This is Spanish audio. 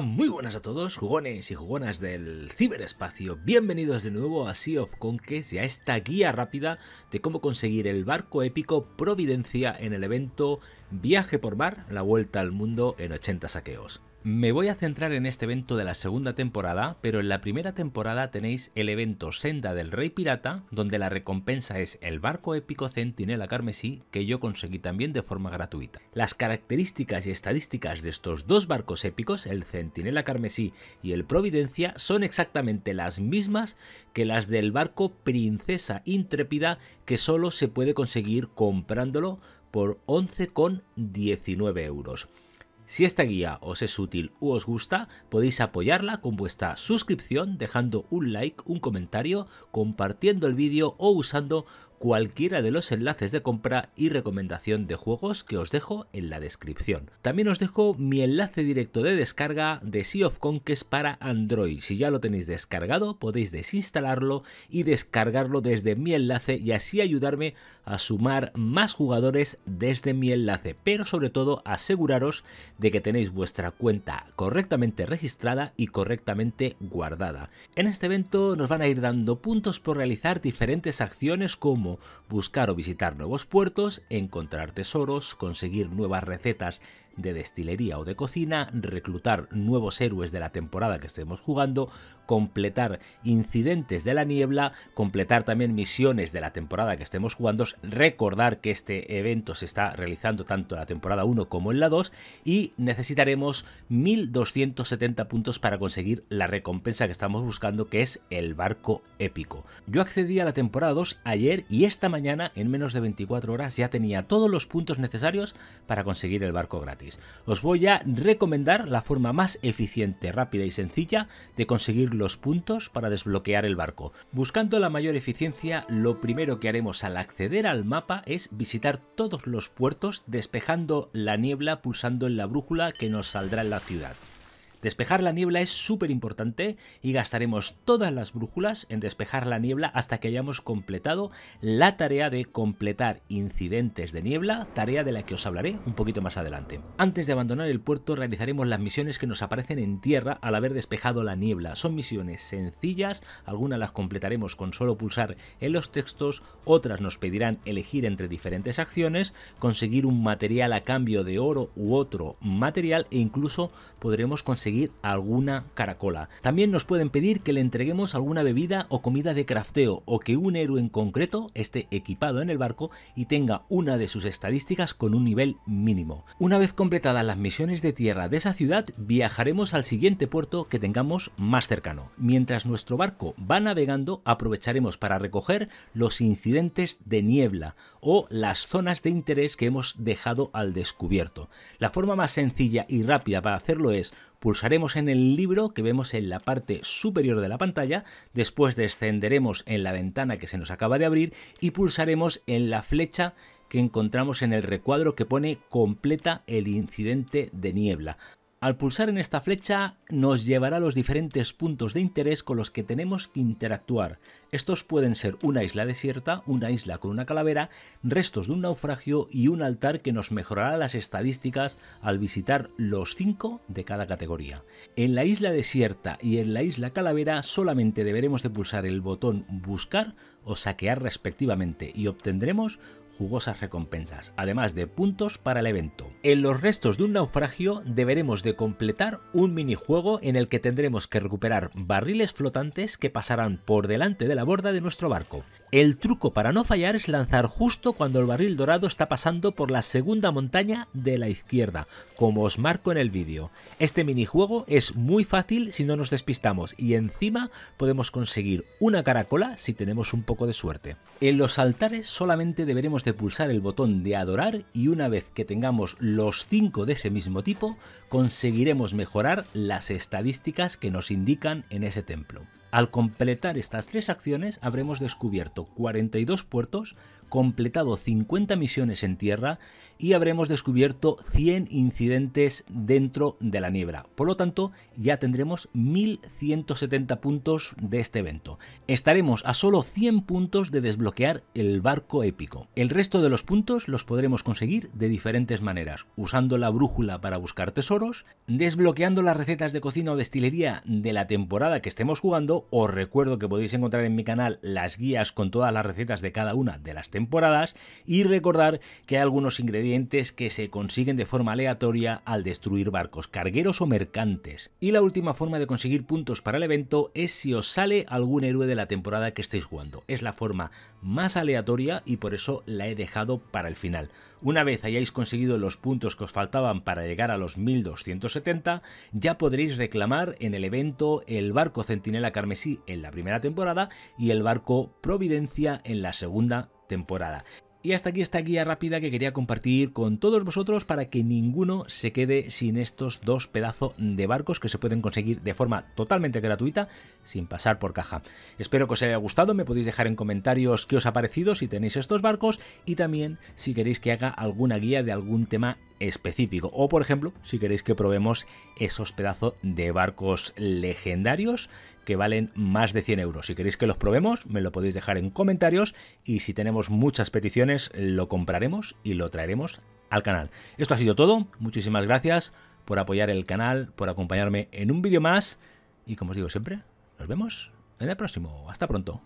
muy buenas a todos, jugones y jugonas del ciberespacio. Bienvenidos de nuevo a Sea of Conquest y a esta guía rápida de cómo conseguir el barco épico Providencia en el evento Viaje por Mar, la vuelta al mundo en 80 saqueos. Me voy a centrar en este evento de la segunda temporada, pero en la primera temporada tenéis el evento Senda del Rey Pirata, donde la recompensa es el barco épico Centinela Carmesí, que yo conseguí también de forma gratuita. Las características y estadísticas de estos dos barcos épicos, el Centinela Carmesí y el Providencia, son exactamente las mismas que las del barco Princesa Intrépida, que solo se puede conseguir comprándolo por 11,19 euros. Si esta guía os es útil u os gusta, podéis apoyarla con vuestra suscripción dejando un like, un comentario, compartiendo el vídeo o usando cualquiera de los enlaces de compra y recomendación de juegos que os dejo en la descripción. También os dejo mi enlace directo de descarga de Sea of Conquest para Android. Si ya lo tenéis descargado, podéis desinstalarlo y descargarlo desde mi enlace y así ayudarme a sumar más jugadores desde mi enlace, pero sobre todo aseguraros de que tenéis vuestra cuenta correctamente registrada y correctamente guardada. En este evento nos van a ir dando puntos por realizar diferentes acciones como buscar o visitar nuevos puertos, encontrar tesoros, conseguir nuevas recetas de destilería o de cocina, reclutar nuevos héroes de la temporada que estemos jugando, completar incidentes de la niebla, completar también misiones de la temporada que estemos jugando, recordar que este evento se está realizando tanto en la temporada 1 como en la 2 y necesitaremos 1270 puntos para conseguir la recompensa que estamos buscando que es el barco épico. Yo accedí a la temporada 2 ayer y esta mañana en menos de 24 horas ya tenía todos los puntos necesarios para conseguir el barco gratis. Os voy a recomendar la forma más eficiente, rápida y sencilla de conseguir los puntos para desbloquear el barco. Buscando la mayor eficiencia, lo primero que haremos al acceder al mapa es visitar todos los puertos despejando la niebla pulsando en la brújula que nos saldrá en la ciudad. Despejar la niebla es súper importante y gastaremos todas las brújulas en despejar la niebla hasta que hayamos completado la tarea de completar incidentes de niebla, tarea de la que os hablaré un poquito más adelante. Antes de abandonar el puerto realizaremos las misiones que nos aparecen en tierra al haber despejado la niebla. Son misiones sencillas, algunas las completaremos con solo pulsar en los textos, otras nos pedirán elegir entre diferentes acciones, conseguir un material a cambio de oro u otro material e incluso podremos conseguir alguna caracola. También nos pueden pedir que le entreguemos alguna bebida o comida de crafteo o que un héroe en concreto esté equipado en el barco y tenga una de sus estadísticas con un nivel mínimo. Una vez completadas las misiones de tierra de esa ciudad, viajaremos al siguiente puerto que tengamos más cercano. Mientras nuestro barco va navegando, aprovecharemos para recoger los incidentes de niebla o las zonas de interés que hemos dejado al descubierto. La forma más sencilla y rápida para hacerlo es pulsaremos en el libro que vemos en la parte superior de la pantalla, después descenderemos en la ventana que se nos acaba de abrir y pulsaremos en la flecha que encontramos en el recuadro que pone completa el incidente de niebla. Al pulsar en esta flecha nos llevará a los diferentes puntos de interés con los que tenemos que interactuar. Estos pueden ser una isla desierta, una isla con una calavera, restos de un naufragio y un altar que nos mejorará las estadísticas al visitar los 5 de cada categoría. En la isla desierta y en la isla calavera solamente deberemos de pulsar el botón buscar o saquear respectivamente y obtendremos jugosas recompensas, además de puntos para el evento. En los restos de un naufragio deberemos de completar un minijuego en el que tendremos que recuperar barriles flotantes que pasarán por delante de la borda de nuestro barco. El truco para no fallar es lanzar justo cuando el barril dorado está pasando por la segunda montaña de la izquierda, como os marco en el vídeo. Este minijuego es muy fácil si no nos despistamos y encima podemos conseguir una caracola si tenemos un poco de suerte. En los altares solamente deberemos de pulsar el botón de adorar y una vez que tengamos los 5 de ese mismo tipo, conseguiremos mejorar las estadísticas que nos indican en ese templo. Al completar estas tres acciones habremos descubierto 42 puertos completado 50 misiones en tierra y habremos descubierto 100 incidentes dentro de la niebla. Por lo tanto, ya tendremos 1170 puntos de este evento. Estaremos a solo 100 puntos de desbloquear el barco épico. El resto de los puntos los podremos conseguir de diferentes maneras, usando la brújula para buscar tesoros, desbloqueando las recetas de cocina o destilería de la temporada que estemos jugando, os recuerdo que podéis encontrar en mi canal las guías con todas las recetas de cada una de las temporadas y recordar que hay algunos ingredientes que se consiguen de forma aleatoria al destruir barcos cargueros o mercantes. Y la última forma de conseguir puntos para el evento es si os sale algún héroe de la temporada que estéis jugando. Es la forma más aleatoria y por eso la he dejado para el final. Una vez hayáis conseguido los puntos que os faltaban para llegar a los 1270, ya podréis reclamar en el evento el barco Centinela Carmesí en la primera temporada y el barco Providencia en la segunda temporada. Y hasta aquí esta guía rápida que quería compartir con todos vosotros para que ninguno se quede sin estos dos pedazos de barcos que se pueden conseguir de forma totalmente gratuita sin pasar por caja. Espero que os haya gustado, me podéis dejar en comentarios qué os ha parecido si tenéis estos barcos y también si queréis que haga alguna guía de algún tema específico o por ejemplo si queréis que probemos esos pedazos de barcos legendarios que valen más de 100 euros. Si queréis que los probemos, me lo podéis dejar en comentarios y si tenemos muchas peticiones, lo compraremos y lo traeremos al canal. Esto ha sido todo. Muchísimas gracias por apoyar el canal, por acompañarme en un vídeo más y como os digo siempre, nos vemos en el próximo. Hasta pronto.